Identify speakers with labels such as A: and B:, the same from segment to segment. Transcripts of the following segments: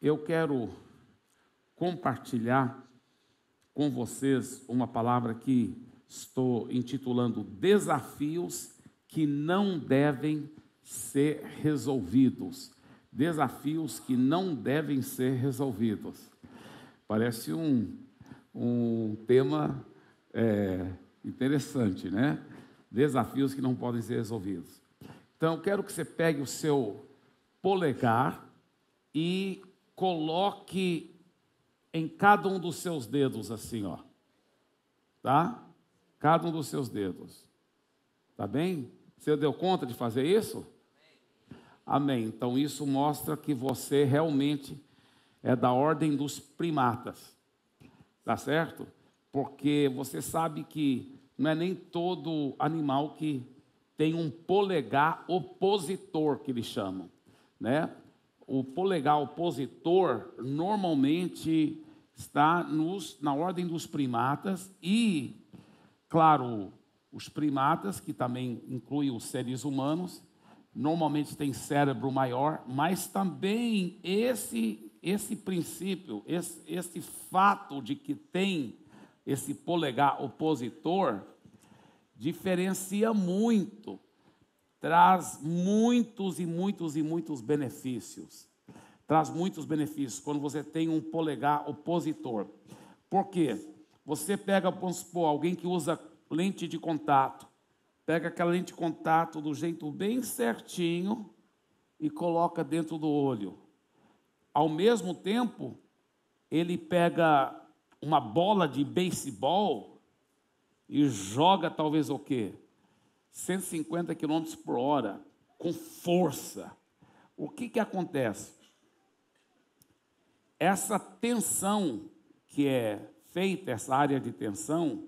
A: eu quero compartilhar com vocês uma palavra que estou intitulando Desafios que não devem ser resolvidos. Desafios que não devem ser resolvidos. Parece um, um tema é, interessante, né? Desafios que não podem ser resolvidos. Então, eu quero que você pegue o seu polegar e coloque em cada um dos seus dedos assim, ó. Tá? Cada um dos seus dedos. Tá bem? Você deu conta de fazer isso? Amém. Então isso mostra que você realmente é da ordem dos primatas. Tá certo? Porque você sabe que não é nem todo animal que tem um polegar opositor que eles chamam, né? o polegar opositor normalmente está nos, na ordem dos primatas e, claro, os primatas, que também incluem os seres humanos, normalmente têm cérebro maior, mas também esse, esse princípio, esse, esse fato de que tem esse polegar opositor, diferencia muito traz muitos e muitos e muitos benefícios. Traz muitos benefícios quando você tem um polegar opositor. Por quê? Você pega, vamos supor, alguém que usa lente de contato, pega aquela lente de contato do jeito bem certinho e coloca dentro do olho. Ao mesmo tempo, ele pega uma bola de beisebol e joga talvez o quê? 150 km por hora, com força. O que, que acontece? Essa tensão que é feita, essa área de tensão,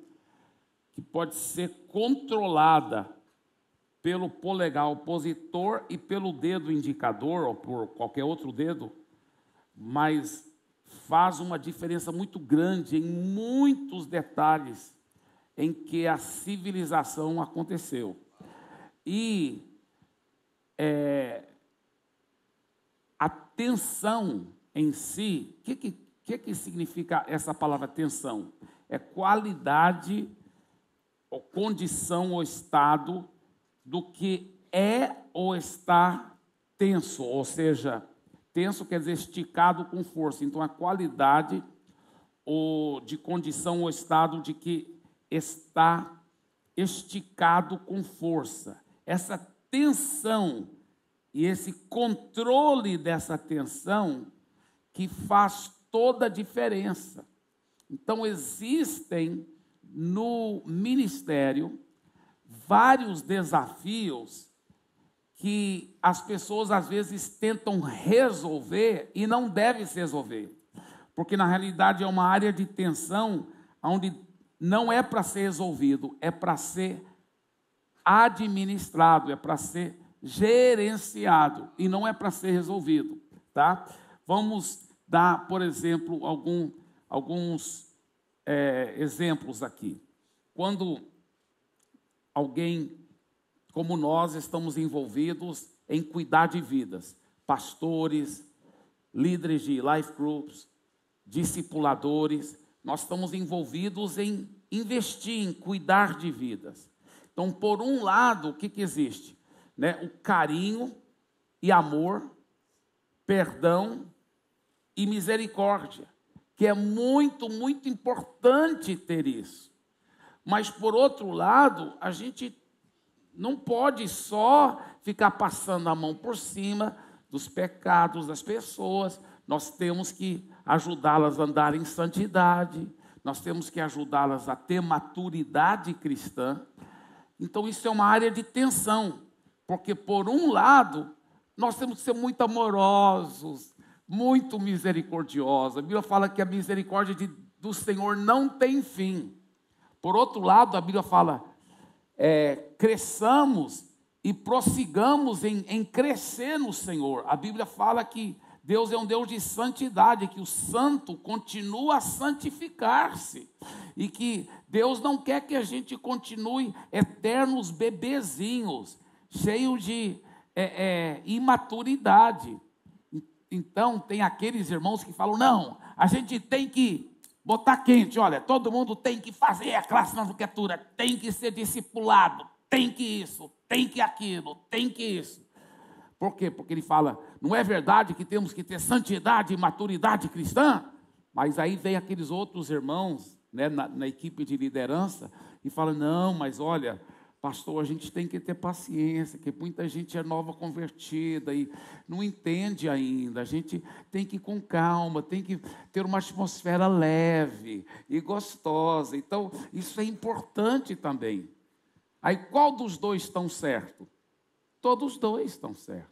A: que pode ser controlada pelo polegar opositor e pelo dedo indicador, ou por qualquer outro dedo, mas faz uma diferença muito grande em muitos detalhes em que a civilização aconteceu e é, a tensão em si, o que, que, que significa essa palavra tensão? É qualidade ou condição ou estado do que é ou está tenso, ou seja, tenso quer dizer esticado com força. Então, a qualidade ou de condição ou estado de que está esticado com força essa tensão e esse controle dessa tensão que faz toda a diferença. Então, existem no ministério vários desafios que as pessoas às vezes tentam resolver e não devem se resolver, porque na realidade é uma área de tensão onde não é para ser resolvido, é para ser administrado, é para ser gerenciado e não é para ser resolvido, tá? Vamos dar, por exemplo, algum, alguns é, exemplos aqui. Quando alguém como nós estamos envolvidos em cuidar de vidas, pastores, líderes de life groups, discipuladores, nós estamos envolvidos em investir em cuidar de vidas. Então, por um lado, o que, que existe? Né? O carinho e amor, perdão e misericórdia, que é muito, muito importante ter isso. Mas, por outro lado, a gente não pode só ficar passando a mão por cima dos pecados das pessoas, nós temos que ajudá-las a andar em santidade, nós temos que ajudá-las a ter maturidade cristã, então isso é uma área de tensão, porque por um lado, nós temos que ser muito amorosos, muito misericordiosos. A Bíblia fala que a misericórdia de, do Senhor não tem fim. Por outro lado, a Bíblia fala, é, cresçamos e prossigamos em, em crescer no Senhor. A Bíblia fala que Deus é um Deus de santidade, que o santo continua a santificar-se. E que Deus não quer que a gente continue eternos bebezinhos, cheios de é, é, imaturidade. Então, tem aqueles irmãos que falam: não, a gente tem que botar quente, olha, todo mundo tem que fazer a classe na educatura, tem que ser discipulado, tem que isso, tem que aquilo, tem que isso. Por quê? Porque ele fala: não é verdade que temos que ter santidade e maturidade cristã? Mas aí vem aqueles outros irmãos né, na, na, equipe de liderança e fala: não, mas olha, pastor, a gente tem que ter paciência, que muita gente é nova convertida e não entende ainda. A gente tem que ir com calma, tem que ter uma atmosfera leve e gostosa. Então, isso é importante também. Aí, qual dos dois estão certo? Todos dois estão certos.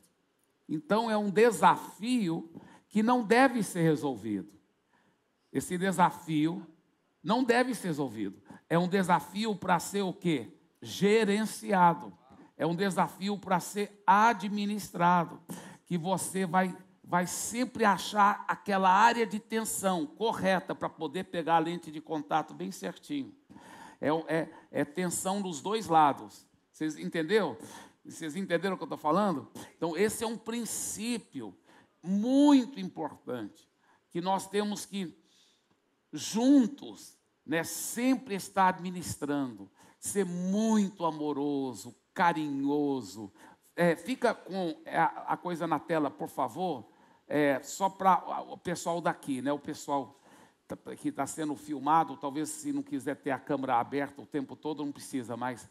A: Então é um desafio que não deve ser resolvido. Esse desafio não deve ser resolvido. É um desafio para ser o quê? Gerenciado. É um desafio para ser administrado, que você vai vai sempre achar aquela área de tensão correta para poder pegar a lente de contato bem certinho. É, é, é tensão dos dois lados. Vocês entendeu? Vocês entenderam o que eu estou falando? Então, esse é um princípio muito importante que nós temos que, juntos, né, sempre estar administrando, ser muito amoroso, carinhoso. É, fica com é, a, coisa na tela, por favor, é, só para o pessoal daqui, né, o pessoal tá, que está sendo filmado, talvez se não quiser ter a câmera aberta o tempo todo, não precisa mais.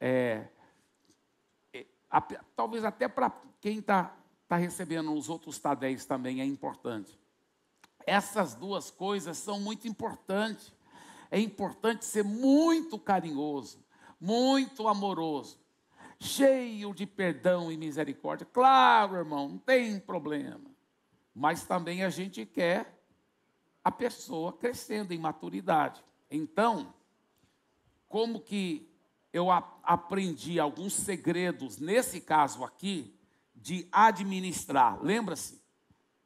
A: É, talvez até para quem está tá recebendo os outros tadéis tá também é importante. Essas duas coisas são muito importantes. É importante ser muito carinhoso, muito amoroso, cheio de perdão e misericórdia. Claro, irmão, não tem problema. Mas também a gente quer a pessoa crescendo em maturidade. Então, como que eu aprendi alguns segredos, nesse caso aqui, de administrar. Lembra-se,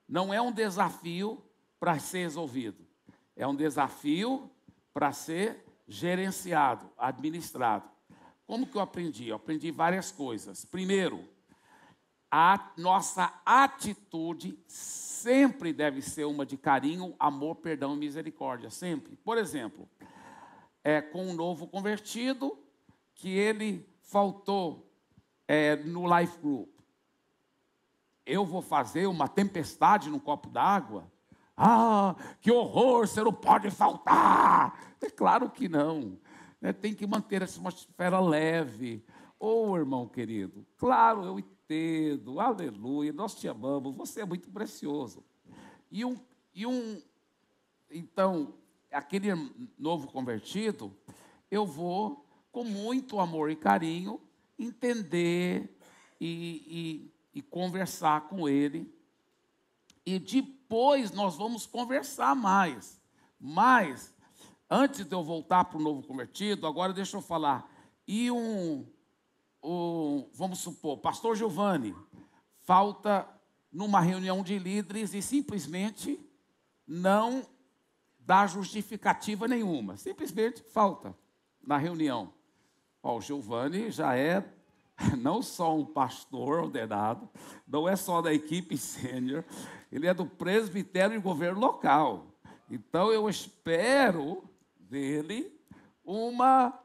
A: não é um desafio para ser resolvido, é um desafio para ser gerenciado, administrado. Como que eu aprendi? Eu aprendi várias coisas. Primeiro, a nossa atitude sempre deve ser uma de carinho, amor, perdão e misericórdia, sempre. Por exemplo, é, com um novo convertido, que ele faltou é, no Life Group. Eu vou fazer uma tempestade no copo d'água? Ah, que horror, você não pode faltar! É claro que não. Né? Tem que manter essa atmosfera leve. Ô oh, irmão querido, claro, eu entendo, aleluia, nós te amamos, você é muito precioso. E um, e um então, aquele novo convertido, eu vou com muito amor e carinho, entender e, e, e conversar com ele. E depois nós vamos conversar mais. Mas, antes de eu voltar para o novo convertido, agora deixa eu falar. E um, um vamos supor, pastor Giovanni, falta numa reunião de líderes e simplesmente não dá justificativa nenhuma. Simplesmente falta na reunião. Ó, o Giovanni já é não só um pastor ordenado, não é só da equipe sênior, ele é do presbitério e governo local. Então eu espero dele uma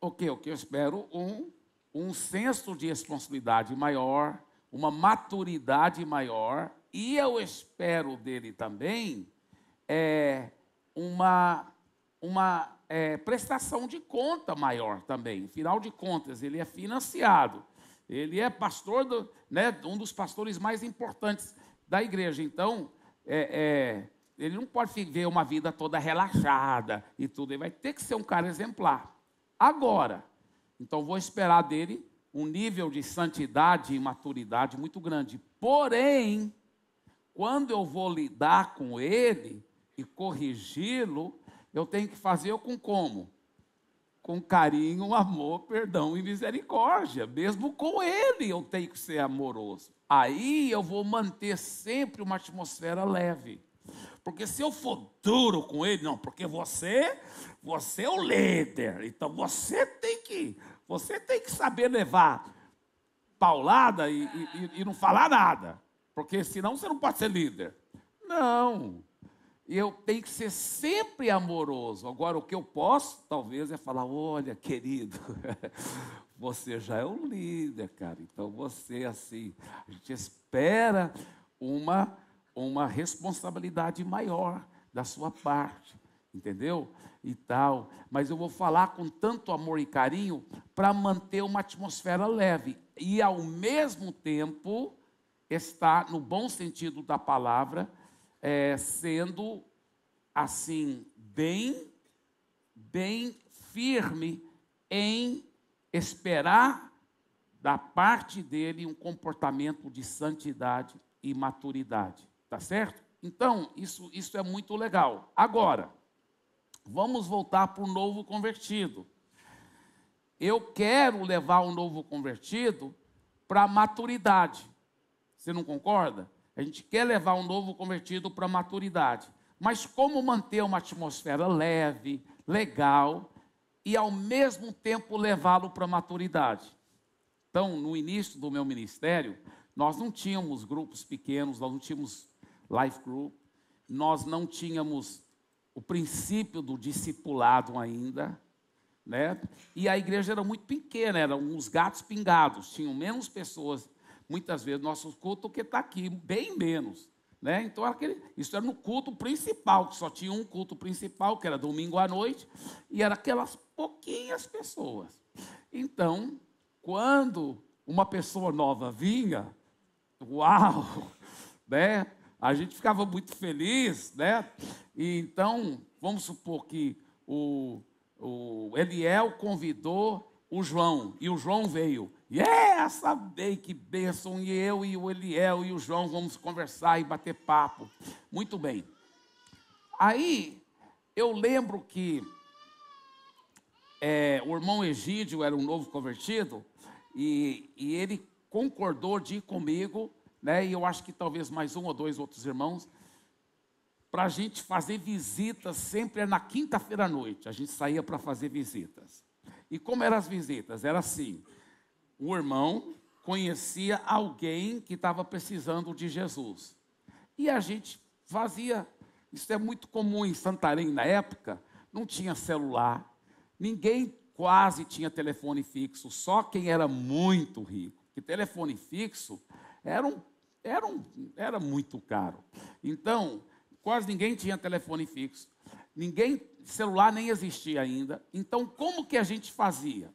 A: o que o que eu espero um um senso de responsabilidade maior, uma maturidade maior e eu espero dele também é uma uma é, prestação de conta maior também. Afinal de contas, ele é financiado. Ele é pastor, do, né, um dos pastores mais importantes da igreja. Então, é, é, ele não pode viver uma vida toda relaxada e tudo. Ele vai ter que ser um cara exemplar. Agora, então vou esperar dele um nível de santidade e maturidade muito grande. Porém, quando eu vou lidar com ele e corrigi-lo, eu tenho que fazer eu com como? Com carinho, amor, perdão e misericórdia. Mesmo com ele eu tenho que ser amoroso. Aí eu vou manter sempre uma atmosfera leve. Porque se eu for duro com ele, não, porque você, você é o líder. Então você tem que, você tem que saber levar paulada e, e, e não falar nada. Porque senão você não pode ser líder. Não. E eu tenho que ser sempre amoroso. Agora, o que eu posso, talvez, é falar: olha, querido, você já é um líder, cara. Então, você, assim, a gente espera uma, uma responsabilidade maior da sua parte, entendeu? E tal. Mas eu vou falar com tanto amor e carinho para manter uma atmosfera leve. E, ao mesmo tempo, está, no bom sentido da palavra, é, sendo assim, bem, bem firme em esperar da parte dele um comportamento de santidade e maturidade, tá certo? Então, isso, isso é muito legal. Agora, vamos voltar para o novo convertido. Eu quero levar o novo convertido para a maturidade. Você não concorda? A gente quer levar um novo convertido para a maturidade. Mas como manter uma atmosfera leve, legal e ao mesmo tempo levá-lo para a maturidade? Então, no início do meu ministério, nós não tínhamos grupos pequenos, nós não tínhamos life group, nós não tínhamos o princípio do discipulado ainda, né? E a igreja era muito pequena, eram uns gatos pingados, tinham menos pessoas muitas vezes, nossos cultos que está aqui, bem menos. Né? Então, aquele, isso era no culto principal, que só tinha um culto principal, que era domingo à noite, e era aquelas pouquinhas pessoas. Então, quando uma pessoa nova vinha, uau, né? A gente ficava muito feliz, né? E então, vamos supor que o, o Eliel convidou o João, e o João veio. Yeah, sabei que bênção, e eu e o Eliel e o João vamos conversar e bater papo. Muito bem. Aí, eu lembro que é, o irmão Egídio era um novo convertido, e, e ele concordou de ir comigo, né, e eu acho que talvez mais um ou dois outros irmãos, para a gente fazer visitas, sempre na quinta-feira à noite, a gente saía para fazer visitas. E como eram as visitas? Era assim: o irmão conhecia alguém que estava precisando de Jesus. E a gente fazia, isso é muito comum em Santarém na época, não tinha celular, ninguém quase tinha telefone fixo, só quem era muito rico. Que telefone fixo era, um, era, um, era muito caro. Então, quase ninguém tinha telefone fixo. Ninguém celular nem existia ainda. Então, como que a gente fazia?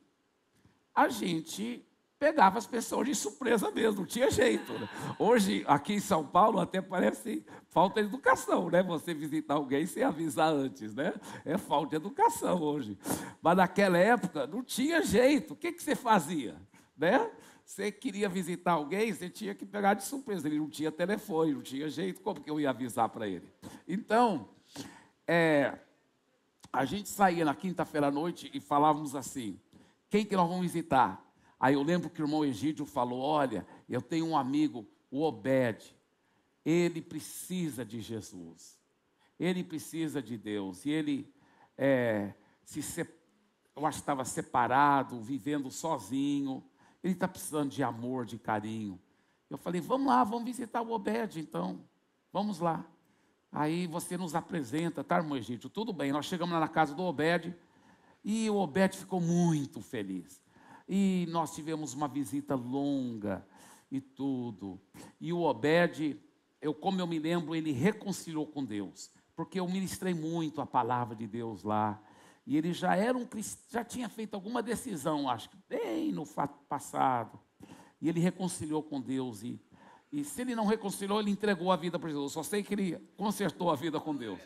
A: A gente pegava as pessoas de surpresa mesmo, não tinha jeito. Né? Hoje, aqui em São Paulo, até parece falta de educação, né? Você visitar alguém sem avisar antes, né? É falta de educação hoje. Mas naquela época, não tinha jeito. O que, que você fazia? Né? Você queria visitar alguém, você tinha que pegar de surpresa. Ele não tinha telefone, não tinha jeito, como que eu ia avisar para ele? Então, é, a gente saía na quinta-feira à noite e falávamos assim: quem que nós vamos visitar? Aí eu lembro que o irmão Egídio falou: olha, eu tenho um amigo, o Obed, ele precisa de Jesus, ele precisa de Deus, e ele é, se separa eu acho que estava separado, vivendo sozinho. Ele está precisando de amor, de carinho. Eu falei, vamos lá, vamos visitar o Obed, então. Vamos lá. Aí você nos apresenta, tá, irmão Egídio? Tudo bem, nós chegamos lá na casa do Obed e o Obed ficou muito feliz. E nós tivemos uma visita longa e tudo. E o Obed, eu como eu me lembro, ele reconciliou com Deus, porque eu ministrei muito a palavra de Deus lá. E ele já era um já tinha feito alguma decisão, acho que bem no passado. E ele reconciliou com Deus e e se ele não reconciliou, ele entregou a vida para Jesus. Só sei que ele consertou a vida com Deus.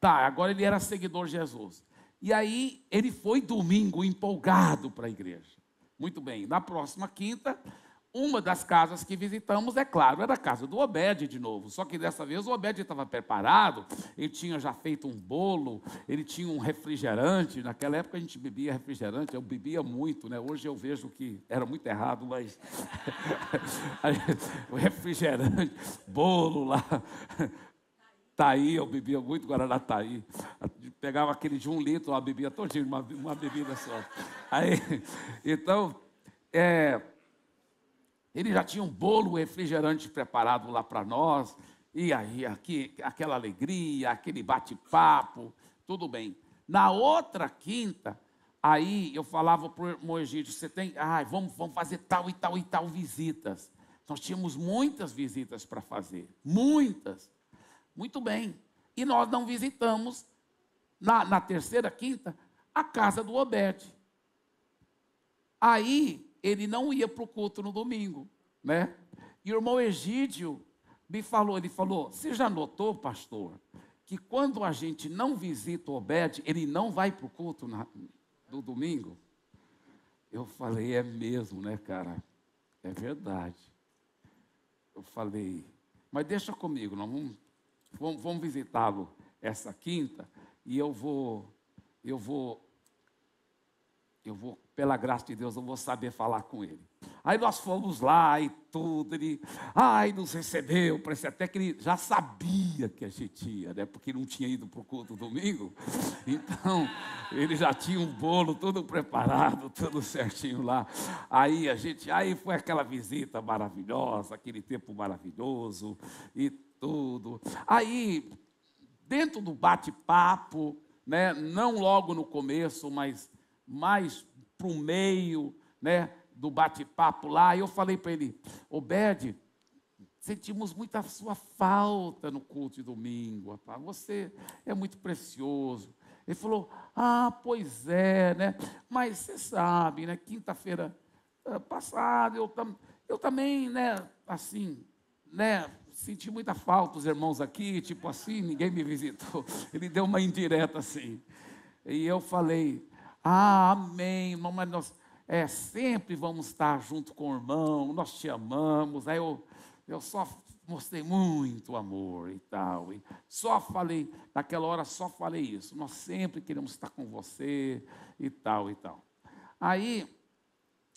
A: Tá, agora ele era seguidor de Jesus. E aí ele foi domingo empolgado para a igreja. Muito bem, na próxima quinta, uma das casas que visitamos, é claro, era a casa do Obed de novo. Só que dessa vez o Obed estava preparado, ele tinha já feito um bolo, ele tinha um refrigerante. Naquela época a gente bebia refrigerante, eu bebia muito, né? Hoje eu vejo que era muito errado, mas. o refrigerante, bolo lá. Taí, eu bebia muito Guaraná Taí. Pegava aquele de um litro, lá, bebia todinho, uma, uma bebida só. Aí, então, é ele já tinha um bolo refrigerante preparado lá para nós, e aí aqui, aquela alegria, aquele bate-papo, tudo bem. Na outra quinta, aí eu falava para o Moegídio, você tem, ai vamos, vamos fazer tal e tal e tal visitas. Nós tínhamos muitas visitas para fazer, muitas. Muito bem. E nós não visitamos, na, na terceira, quinta, a casa do Obed. Aí ele não ia para o culto no domingo, né? E o irmão Egídio me falou, ele falou, você já notou, pastor, que quando a gente não visita o Obed, ele não vai para o culto na, do domingo? Eu falei, é mesmo, né, cara? É verdade. Eu falei, mas deixa comigo, nós vamos, vamos, vamos visitá-lo essa quinta e eu vou, eu vou eu vou, pela graça de Deus, eu vou saber falar com ele. Aí nós fomos lá e tudo, ele, ai, nos recebeu, parece até que ele já sabia que a gente ia, né? Porque não tinha ido para o culto domingo. Então, ele já tinha um bolo todo preparado, tudo certinho lá. Aí a gente, aí foi aquela visita maravilhosa, aquele tempo maravilhoso e tudo. Aí, dentro do bate-papo, né? Não logo no começo, mas mais para o meio né, do bate-papo lá. E eu falei para ele, Obed, sentimos muita sua falta no culto de domingo, rapaz. você é muito precioso. Ele falou, ah, pois é, né? Mas você sabe, né? Quinta-feira ah, passada, eu, eu também, né, assim, né? Senti muita falta os irmãos aqui, tipo assim, ninguém me visitou. Ele deu uma indireta assim. E eu falei, ah, amém, irmão, mas nós é, sempre vamos estar junto com o irmão, nós te amamos. Aí eu, eu só mostrei muito amor e tal. E só falei, naquela hora só falei isso. Nós sempre queremos estar com você e tal e tal. Aí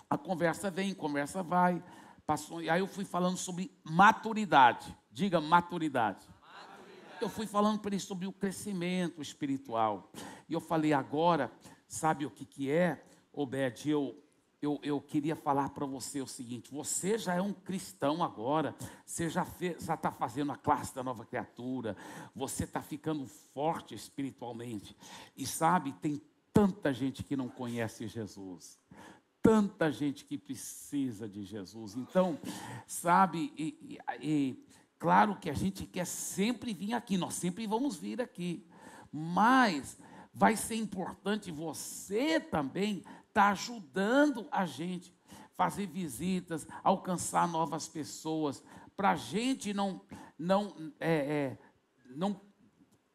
A: a conversa vem, conversa vai. Passou, e aí eu fui falando sobre maturidade. Diga maturidade. maturidade. Eu fui falando para ele sobre o crescimento espiritual. E eu falei agora Sabe o que, que é, Obed? Eu, eu, eu queria falar para você o seguinte: você já é um cristão agora, você já está fazendo a classe da nova criatura, você está ficando forte espiritualmente. E sabe, tem tanta gente que não conhece Jesus tanta gente que precisa de Jesus. Então, sabe, e, e, e, claro que a gente quer sempre vir aqui, nós sempre vamos vir aqui, mas vai ser importante você também estar tá ajudando a gente fazer visitas, alcançar novas pessoas, para a gente não, não, é, é, não,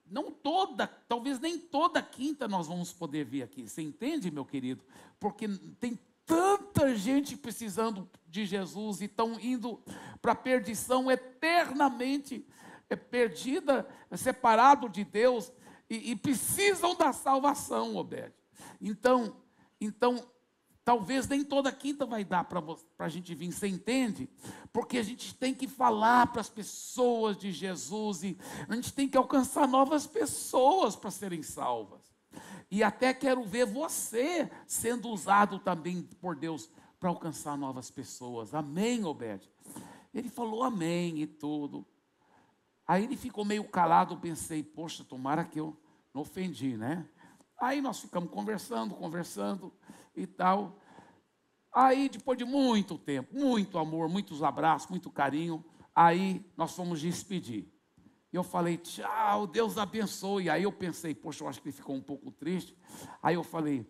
A: não toda, talvez nem toda quinta nós vamos poder vir aqui. Você entende, meu querido? Porque tem tanta gente precisando de Jesus e estão indo para a perdição eternamente é perdida, separado de Deus, e, e precisam da salvação, Obed. Então, então Talvez nem toda quinta vai dar para a gente vir, você entende? Porque a gente tem que falar para as pessoas de Jesus e a gente tem que alcançar novas pessoas para serem salvas. E até quero ver você sendo usado também por Deus para alcançar novas pessoas. Amém, Obed? Ele falou amém e tudo. Aí ele ficou meio calado, eu pensei, poxa, tomara que eu não ofendi, né? Aí nós ficamos conversando, conversando e tal. Aí, depois de muito tempo, muito amor, muitos abraços, muito carinho, aí nós fomos despedir. E eu falei, tchau, Deus abençoe. Aí eu pensei, poxa, eu acho que ele ficou um pouco triste. Aí eu falei,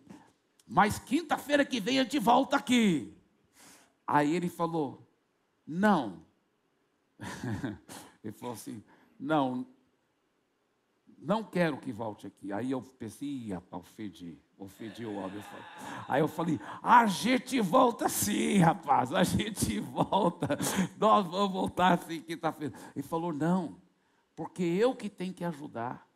A: mas quinta-feira que vem a gente volta aqui. Aí ele falou, não. Ele falou assim: Não, não quero que volte aqui. Aí eu pensei, ih, rapaz, ofendi, o homem. Eu falei, aí eu falei, a gente volta sim, rapaz, a gente volta. Nós vamos voltar sim quinta-feira. Ele falou, não, porque eu que tenho que ajudar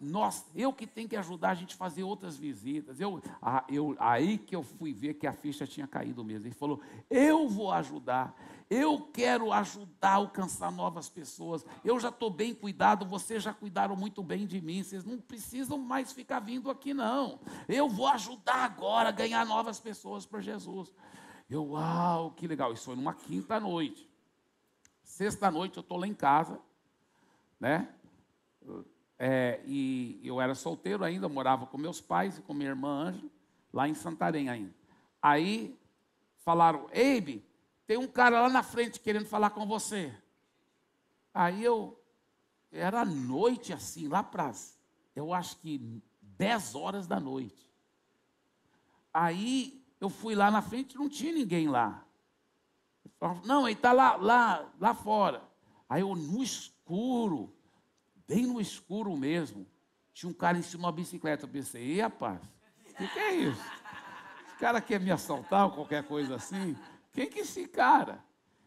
A: nós, eu que tenho que ajudar a gente a fazer outras visitas. Eu, a, eu, aí que eu fui ver que a ficha tinha caído mesmo. Ele falou: Eu vou ajudar, eu quero ajudar a alcançar novas pessoas. Eu já estou bem cuidado, vocês já cuidaram muito bem de mim. Vocês não precisam mais ficar vindo aqui, não. Eu vou ajudar agora a ganhar novas pessoas para Jesus. Eu, uau, que legal. Isso foi numa quinta-noite. Sexta-noite eu estou lá em casa, né? É, e eu era solteiro ainda, morava com meus pais e com minha irmã Ângela, lá em Santarém ainda. Aí falaram, Abe, tem um cara lá na frente querendo falar com você. Aí eu, era noite assim, lá para, eu acho que 10 horas da noite. Aí eu fui lá na frente, não tinha ninguém lá. não, ele está lá, lá, lá fora. Aí eu, no escuro, bem no escuro mesmo, tinha um cara em cima de uma bicicleta. Eu pensei, e rapaz, o que, que, é isso? Esse cara quer me assaltar ou qualquer coisa assim? Quem que é esse cara?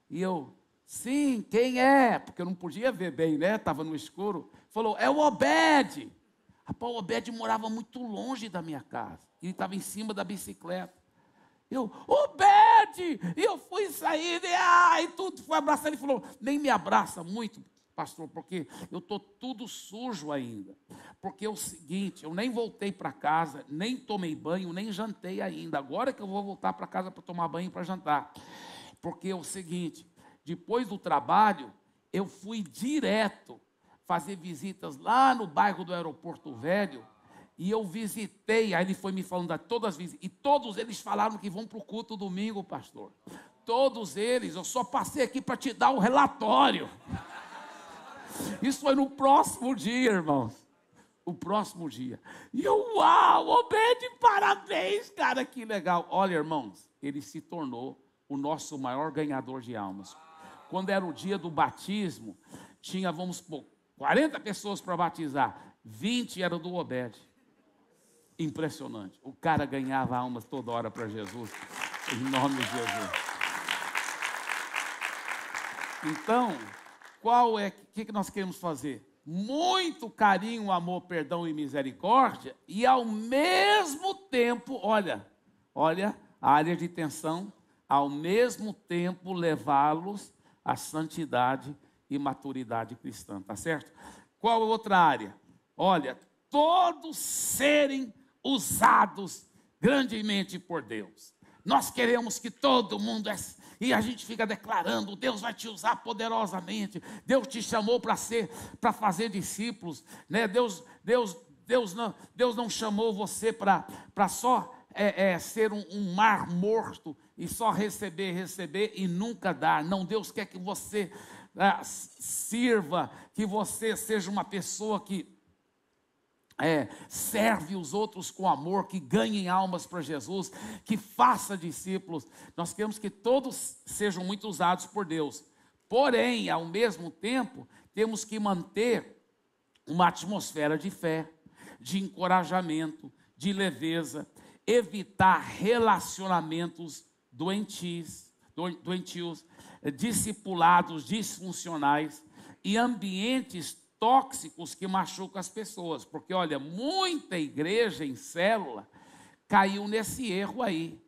A: E eu, sim, quem é? Porque eu não podia ver bem, né? Estava no escuro. Falou, é o Obed. Rapaz, o Obed morava muito longe da minha casa. Ele estava em cima da bicicleta. Eu, Obed! E eu fui sair, e, ah, e tudo, fui abraçar. Ele falou, nem me abraça muito, pastor, porque eu estou tudo sujo ainda. Porque é o seguinte, eu nem voltei para casa, nem tomei banho, nem jantei ainda. Agora que eu vou voltar para casa para tomar banho e para jantar. Porque é o seguinte, depois do trabalho, eu fui direto fazer visitas lá no bairro do Aeroporto Velho. E eu visitei, aí ele foi me falando de todas as visitas. E todos eles falaram que vão para o culto domingo, pastor. Todos eles, eu só passei aqui para te dar o um relatório. Isso foi é no próximo dia, irmãos. O próximo dia. E eu, uau, Obed, parabéns, cara, que legal. Olha, irmãos, ele se tornou o nosso maior ganhador de almas. Quando era o dia do batismo, tinha, vamos supor, 40 pessoas para batizar, 20 eram do Obed. Impressionante. O cara ganhava almas toda hora para Jesus. Em nome de Jesus. Então, qual é o que, que nós queremos fazer? Muito carinho, amor, perdão e misericórdia, e ao mesmo tempo, olha, olha a área de tensão, ao mesmo tempo levá-los à santidade e maturidade cristã, tá certo? Qual é outra área? Olha, todos serem usados grandemente por Deus. Nós queremos que todo mundo é e a gente fica declarando: Deus vai te usar poderosamente, Deus te chamou para ser, para fazer discípulos, né? Deus, Deus, Deus não, Deus não chamou você para só é, é, ser um, um mar morto e só receber, receber e nunca dar. Não, Deus quer que você ah, sirva, que você seja uma pessoa que é, serve os outros com amor, que ganhem almas para Jesus, que faça discípulos. Nós queremos que todos sejam muito usados por Deus. Porém, ao mesmo tempo, temos que manter uma atmosfera de fé, de encorajamento, de leveza, evitar relacionamentos doentis, doentios, eh, discipulados disfuncionais e ambientes tóxicos que machucam as pessoas. Porque, olha, muita igreja em célula caiu nesse erro aí.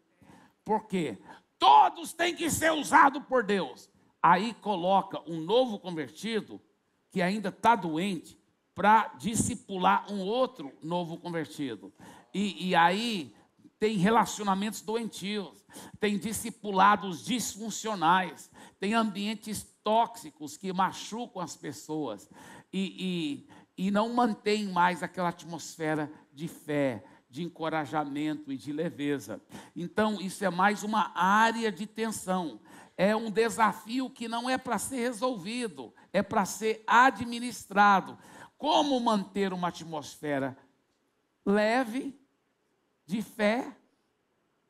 A: Por quê? Todos têm que ser usados por Deus. Aí coloca um novo convertido que ainda está doente para discipular um outro novo convertido. E, e aí tem relacionamentos doentios, tem discipulados disfuncionais, tem ambientes tóxicos que machucam as pessoas e, e, e não mantém mais aquela atmosfera de fé, de encorajamento e de leveza. Então, isso é mais uma área de tensão. É um desafio que não é para ser resolvido, é para ser administrado. Como manter uma atmosfera leve, de fé,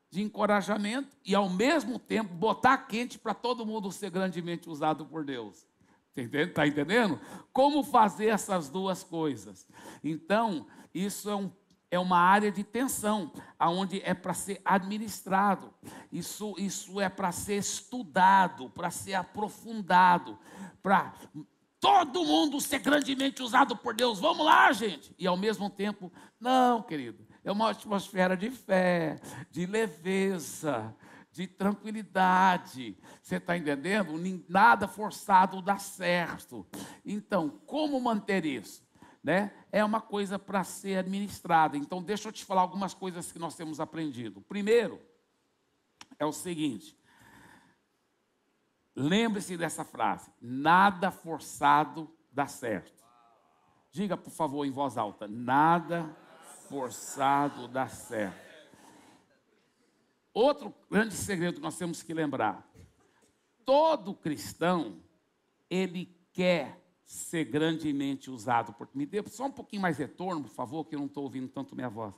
A: de encorajamento e, ao mesmo tempo, botar quente para todo mundo ser grandemente usado por Deus? Está entendendo? Como fazer essas duas coisas? Então, isso é, um, é uma área de tensão, aonde é para ser administrado. Isso, isso é para ser estudado, para ser aprofundado, para todo mundo ser grandemente usado por Deus. Vamos lá, gente! E ao mesmo tempo, não, querido, é uma atmosfera de fé, de leveza, de tranquilidade. Você está entendendo? Nada forçado dá certo. Então, como manter isso? Né? É uma coisa para ser administrada. Então, deixa eu te falar algumas coisas que nós temos aprendido. Primeiro, é o seguinte: lembre-se dessa frase, nada forçado dá certo. Diga, por favor, em voz alta: nada forçado dá certo. Outro grande segredo que nós temos que lembrar: todo cristão, ele quer ser grandemente usado por. Me dê só um pouquinho mais retorno, por favor, que eu não estou ouvindo tanto minha voz.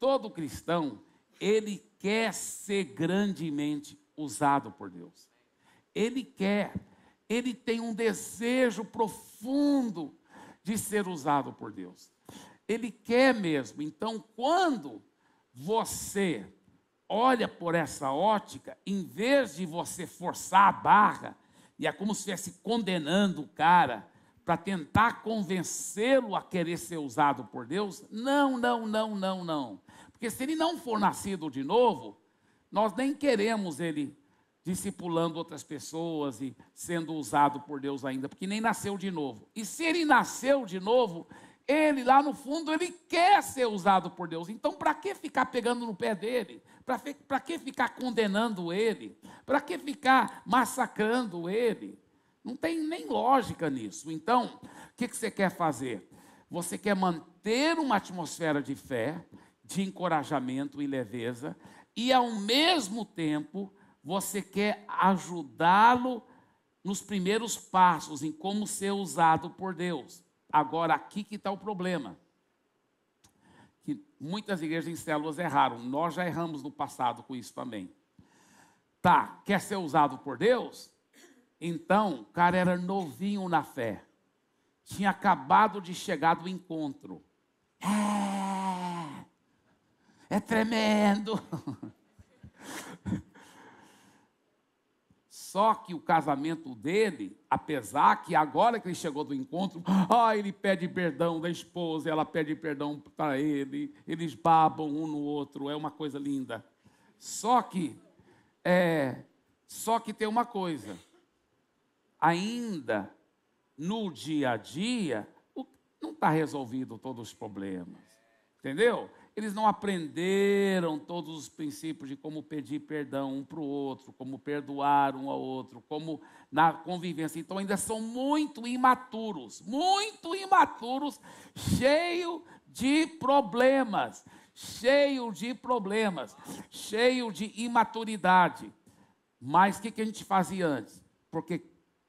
A: Todo cristão, ele quer ser grandemente usado por Deus. Ele quer, ele tem um desejo profundo de ser usado por Deus. Ele quer mesmo. Então, quando você olha por essa ótica, em vez de você forçar a barra, e é como se estivesse condenando o cara para tentar convencê-lo a querer ser usado por Deus, não, não, não, não, não. Porque se ele não for nascido de novo, nós nem queremos ele discipulando outras pessoas e sendo usado por Deus ainda, porque nem nasceu de novo. E se ele nasceu de novo, ele lá no fundo ele quer ser usado por Deus. Então, para que ficar pegando no pé dele? Para que ficar condenando ele? Para que ficar massacrando ele? Não tem nem lógica nisso. Então, o que, que você quer fazer? Você quer manter uma atmosfera de fé, de encorajamento e leveza, e ao mesmo tempo você quer ajudá-lo nos primeiros passos em como ser usado por Deus. Agora, aqui que está o problema. Muitas igrejas em células erraram. Nós já erramos no passado com isso também. Tá, quer ser usado por Deus? Então, o cara era novinho na fé. Tinha acabado de chegar do encontro. É, é tremendo. Só que o casamento dele, apesar que agora que ele chegou do encontro, ah, ele pede perdão da esposa, ela pede perdão para ele, eles babam um no outro, é uma coisa linda. Só que, é, só que tem uma coisa, ainda no dia a dia, não está resolvido todos os problemas, entendeu? Eles não aprenderam todos os princípios de como pedir perdão um para o outro, como perdoar um ao outro, como na convivência. Então ainda são muito imaturos, muito imaturos, cheio de problemas, cheio de problemas, cheio de imaturidade. Mas o que, que a gente fazia antes? Porque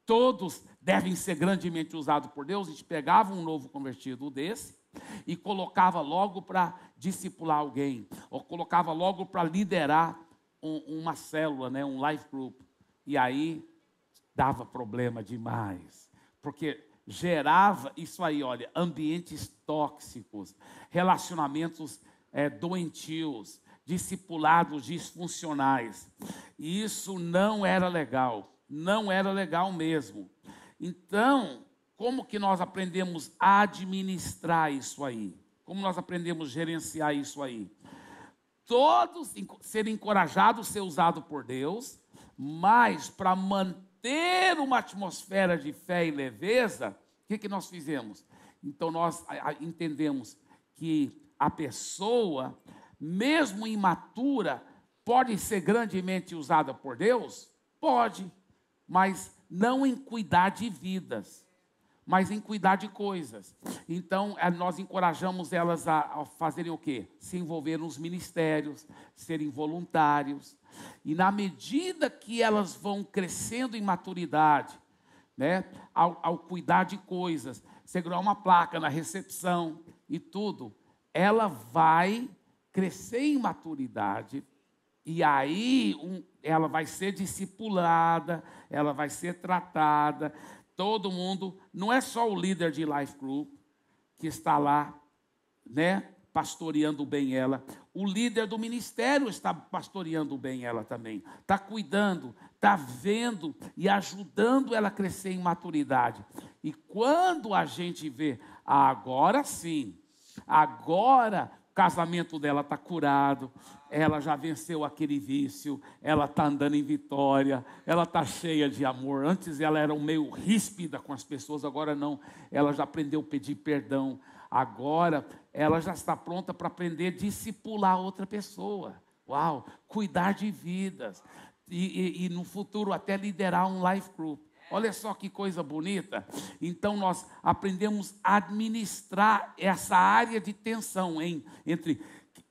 A: todos devem ser grandemente usados por Deus, a gente pegava um novo convertido desse e colocava logo para discipular alguém, ou colocava logo para liderar um, uma célula, né, um life group. E aí dava problema demais, porque gerava isso aí, olha, ambientes tóxicos, relacionamentos é, doentios, discipulados disfuncionais. E isso não era legal, não era legal mesmo. Então, como que nós aprendemos a administrar isso aí? Como nós aprendemos a gerenciar isso aí? Todos serem encorajados a ser usado por Deus, mas para manter uma atmosfera de fé e leveza, o que, que nós fizemos? Então nós entendemos que a pessoa, mesmo imatura, pode ser grandemente usada por Deus? Pode, mas não em cuidar de vidas mas em cuidar de coisas. Então, eh, nós encorajamos elas a, fazerem o quê? Se envolver nos ministérios, serem voluntários. E na medida que elas vão crescendo em maturidade, né, ao, ao cuidar de coisas, segurar uma placa na recepção e tudo, ela vai crescer em maturidade e aí um, ela vai ser discipulada, ela vai ser tratada, Todo mundo, não é só o líder de life group que está lá, né, pastoreando bem ela. O líder do ministério está pastoreando bem ela também. Está cuidando, está vendo e ajudando ela a crescer em maturidade. E quando a gente vê, ah, agora sim, agora casamento dela está curado, ela já venceu aquele vício, ela está andando em vitória, ela está cheia de amor. Antes ela era meio ríspida com as pessoas, agora não. Ela já aprendeu a pedir perdão, agora ela já está pronta para aprender a discipular outra pessoa. Uau, cuidar de vidas. E, e, e no futuro até liderar um life group. Olha só que coisa bonita. Então nós aprendemos a administrar essa área de tensão hein? entre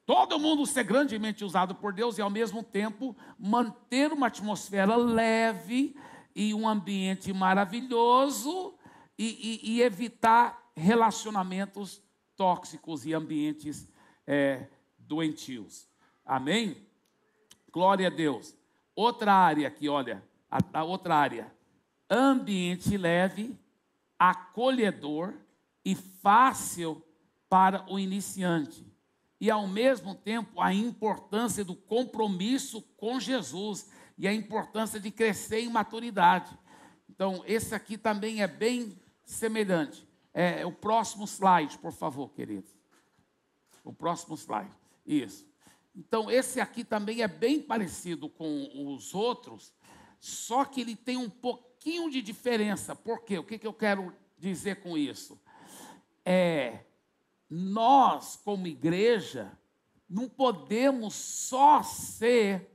A: todo mundo ser grandemente usado por Deus e ao mesmo tempo manter uma atmosfera leve e um ambiente maravilhoso e, e, e evitar relacionamentos tóxicos e ambientes é, doentios. Amém? Glória a Deus. Outra área aqui, olha, a, a outra área ambiente leve, acolhedor e fácil para o iniciante. E ao mesmo tempo, a importância do compromisso com Jesus e a importância de crescer em maturidade. Então, esse aqui também é bem semelhante. É, o próximo slide, por favor, querido. O próximo slide. Isso. Então, esse aqui também é bem parecido com os outros, só que ele tem um pouco pouquinho de diferença. Por quê? O que, que eu quero dizer com isso? É, nós, como igreja, não podemos só ser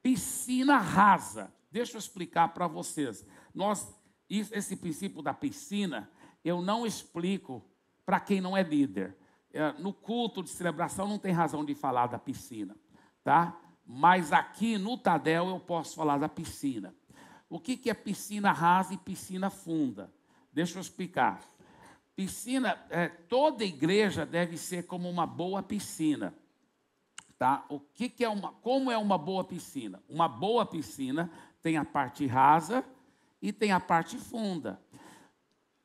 A: piscina rasa. Deixa eu explicar para vocês. Nós, esse princípio da piscina, eu não explico para quem não é líder. É, no culto de celebração não tem razão de falar da piscina, tá? Mas aqui no Tadel eu posso falar da piscina. O que, que é piscina rasa e piscina funda? Deixa eu explicar. Piscina, é, toda igreja deve ser como uma boa piscina. Tá? O que, que é uma, como é uma boa piscina? Uma boa piscina tem a parte rasa e tem a parte funda.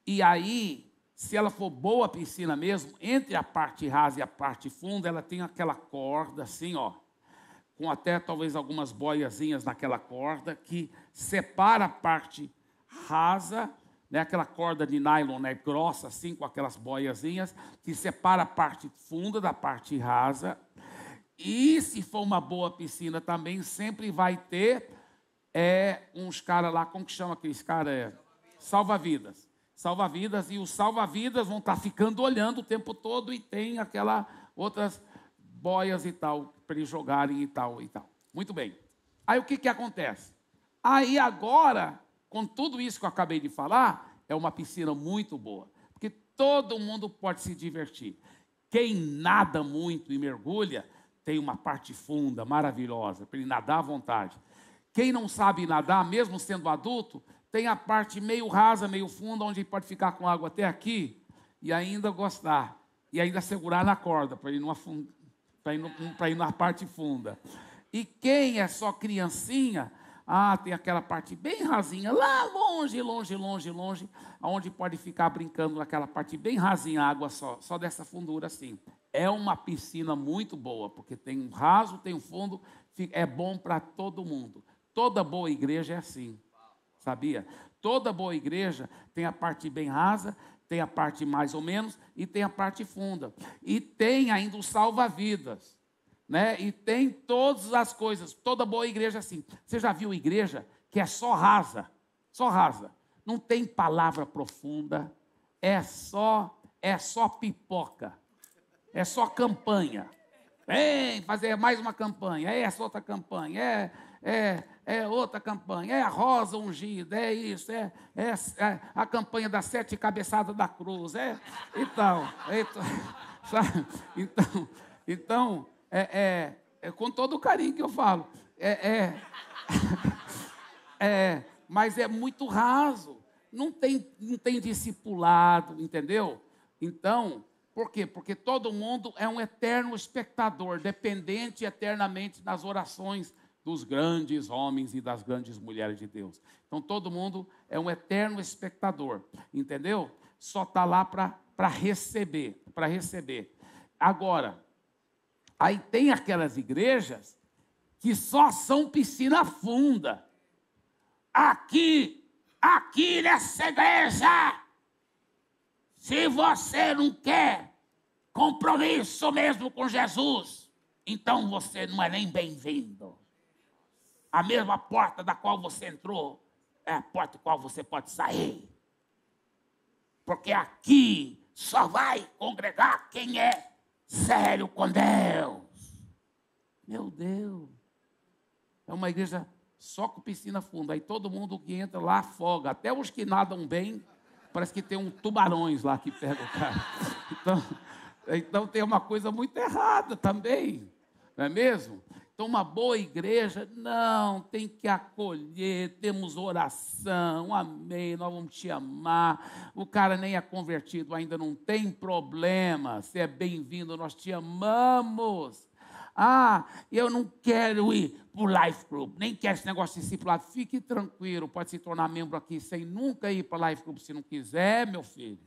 A: E aí, se ela for boa piscina mesmo, entre a parte rasa e a parte funda, ela tem aquela corda assim, ó, com até talvez algumas boiazinhas naquela corda, que separa a parte rasa, né, aquela corda de nylon né, grossa, assim, com aquelas boiazinhas, que separa a parte funda da parte rasa. E se for uma boa piscina também, sempre vai ter é, uns caras lá, como que chama aqueles caras? É, salva-vidas. Salva-vidas, e os salva-vidas vão estar tá ficando olhando o tempo todo e tem aquela outras boias e tal para eles jogarem e tal e tal. Muito bem. Aí o que, que acontece? Aí agora, com tudo isso que eu acabei de falar, é uma piscina muito boa. Porque todo mundo pode se divertir. Quem nada muito e mergulha, tem uma parte funda maravilhosa, para ele nadar à vontade. Quem não sabe nadar, mesmo sendo adulto, tem a parte meio rasa, meio funda, onde ele pode ficar com água até aqui e ainda gostar. E ainda segurar na corda, para ele não afundar para ir, ir na parte funda. E quem é só criancinha, ah, tem aquela parte bem rasinha, lá longe, longe, longe, longe, onde pode ficar brincando naquela parte bem rasinha, água só, só dessa fundura assim. É uma piscina muito boa, porque tem um raso, tem um fundo, é bom para todo mundo. Toda boa igreja é assim, sabia? Toda boa igreja tem a parte bem rasa tem a parte mais ou menos e tem a parte funda. E tem ainda o salva-vidas, né? E tem todas as coisas, toda boa igreja assim. Você já viu igreja que é só rasa, só rasa. Não tem palavra profunda, é só é só pipoca. É só campanha. Vem fazer mais uma campanha, é essa outra campanha, é, é é outra campanha, é a rosa ungida, é isso, é, é, é a campanha das sete cabeçadas da cruz, é e tal. Então, então, então, então é, é, é, com todo o carinho que eu falo, é, é, é, mas é muito raso, não tem, não tem discipulado, entendeu? Então, por quê? Porque todo mundo é um eterno espectador, dependente eternamente das orações dos grandes homens e das grandes mulheres de Deus. Então todo mundo é um eterno espectador, entendeu? Só está lá para receber, para receber. Agora, aí tem aquelas igrejas que só são piscina funda. Aqui, aqui nessa igreja, se você não quer compromisso mesmo com Jesus, então você não é nem bem-vindo. A mesma porta da qual você entrou é a porta da qual você pode sair. Porque aqui só vai congregar quem é sério com Deus. Meu Deus. É uma igreja só com piscina funda. Aí todo mundo que entra lá afoga. Até os que nadam bem, parece que tem um tubarões lá que pega o cara. Então, então tem uma coisa muito errada também. Não é mesmo? Então, uma boa igreja, não, tem que acolher, temos oração, amém, nós vamos te amar. O cara nem é convertido ainda, não tem problema, você é bem-vindo, nós te amamos. Ah, eu não quero ir para o Life Group, nem quero esse negócio de discipulado. Fique tranquilo, pode se tornar membro aqui sem nunca ir para o Life Group se não quiser, meu filho.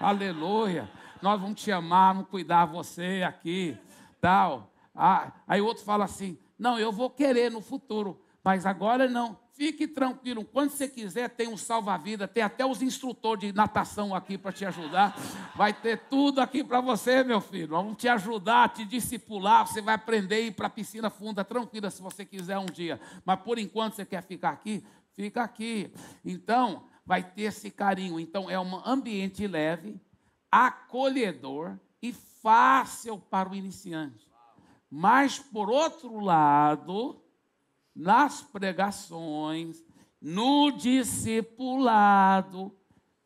A: Aleluia, nós vamos te amar, vamos cuidar você aqui, tal. Ah, aí o outro fala assim: não, eu vou querer no futuro, mas agora não. Fique tranquilo, quando você quiser, tem um salva-vida, tem até os instrutores de natação aqui para te ajudar. Vai ter tudo aqui para você, meu filho. Vamos te ajudar, te discipular. Você vai aprender a ir para a piscina funda tranquila se você quiser um dia. Mas por enquanto você quer ficar aqui? Fica aqui. Então, vai ter esse carinho. Então, é um ambiente leve, acolhedor e fácil para o iniciante. Mas, por outro lado, nas pregações, no discipulado,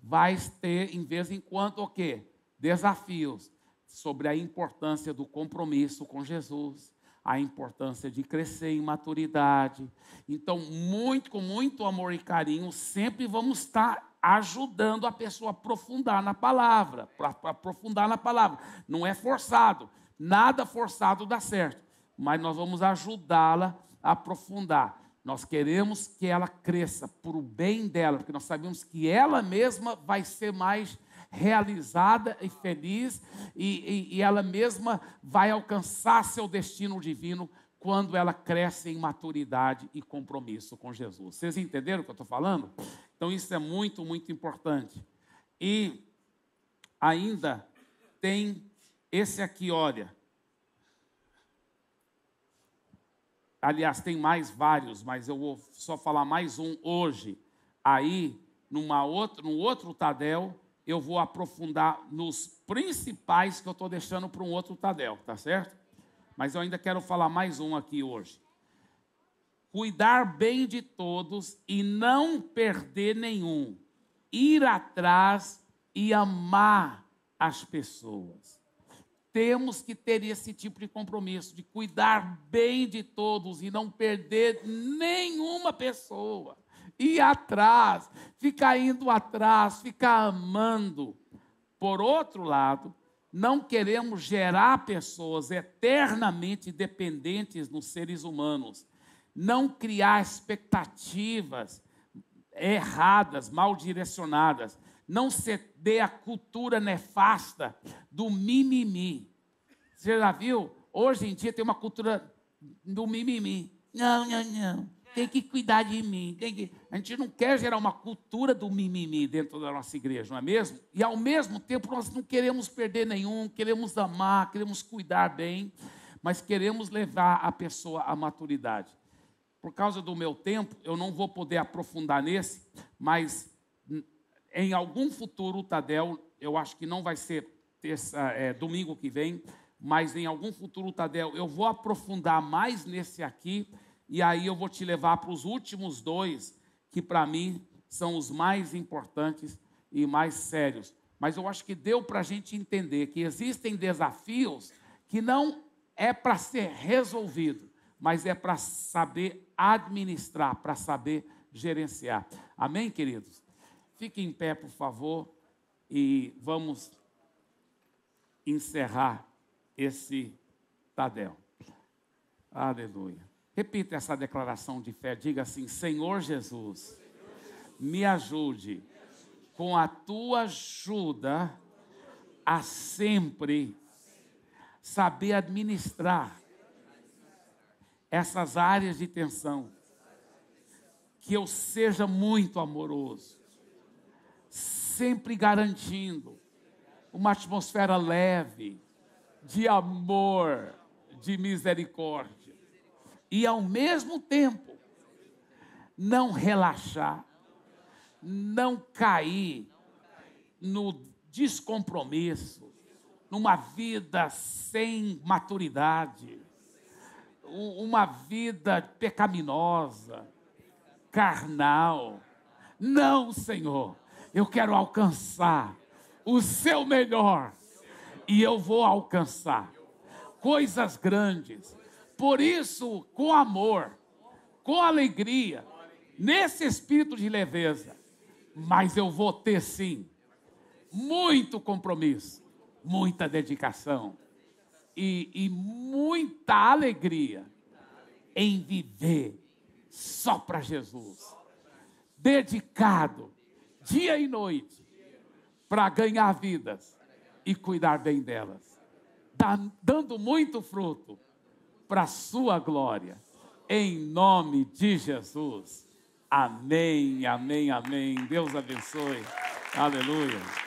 A: vai ter, em vez em quando, o quê? Desafios sobre a importância do compromisso com Jesus, a importância de crescer em maturidade. Então, muito, com muito amor e carinho, sempre vamos estar ajudando a pessoa a aprofundar na palavra, para aprofundar na palavra. Não é forçado. Nada forçado dá certo, mas nós vamos ajudá-la a aprofundar. Nós queremos que ela cresça por o bem dela, porque nós sabemos que ela mesma vai ser mais realizada e feliz, e, e, e ela mesma vai alcançar seu destino divino quando ela cresce em maturidade e compromisso com Jesus. Vocês entenderam o que eu estou falando? Então, isso é muito, muito importante. E ainda tem esse aqui, olha. Aliás, tem mais vários, mas eu vou só falar mais um hoje. Aí, numa outra, num outro Tadel, eu vou aprofundar nos principais que eu estou deixando para um outro Tadel, tá certo? Mas eu ainda quero falar mais um aqui hoje. Cuidar bem de todos e não perder nenhum. Ir atrás e amar as pessoas temos que ter esse tipo de compromisso, de cuidar bem de todos e não perder nenhuma pessoa. Ir atrás, ficar indo atrás, ficar amando. Por outro lado, não queremos gerar pessoas eternamente dependentes nos seres humanos. Não criar expectativas erradas, mal direcionadas não ceder à cultura nefasta do mimimi. Você já viu? Hoje em dia tem uma cultura do mimimi. Não, não, não. Tem que cuidar de mim. Tem que... A gente não quer gerar uma cultura do mimimi dentro da nossa igreja, não é mesmo? E ao mesmo tempo nós não queremos perder nenhum, queremos amar, queremos cuidar bem, mas queremos levar a pessoa à maturidade. Por causa do meu tempo, eu não vou poder aprofundar nesse, mas em algum futuro, Tadel, eu acho que não vai ser terça, é, domingo que vem, mas em algum futuro, Tadel, eu vou aprofundar mais nesse aqui, e aí eu vou te levar para os últimos dois, que para mim são os mais importantes e mais sérios. Mas eu acho que deu para a gente entender que existem desafios que não é para ser resolvido, mas é para saber administrar, para saber gerenciar. Amém, queridos? Fique em pé, por favor, e vamos encerrar esse Tadel. Aleluia. Repita essa declaração de fé. Diga assim: Senhor Jesus, me ajude com a tua ajuda a sempre saber administrar essas áreas de tensão. Que eu seja muito amoroso, sempre garantindo uma atmosfera leve, de amor, de misericórdia. E ao mesmo tempo, não relaxar, não cair no descompromisso, numa vida sem maturidade, uma vida pecaminosa, carnal. Não, Senhor. Eu quero alcançar o seu melhor e eu vou alcançar coisas grandes. Por isso, com amor, com alegria, nesse espírito de leveza, mas eu vou ter sim muito compromisso, muita dedicação e, e muita alegria em viver só para Jesus, dedicado dia e noite, para ganhar vidas e cuidar bem delas, dando muito fruto para a sua glória, em nome de Jesus. Amém, amém, amém. Deus abençoe. Aleluia.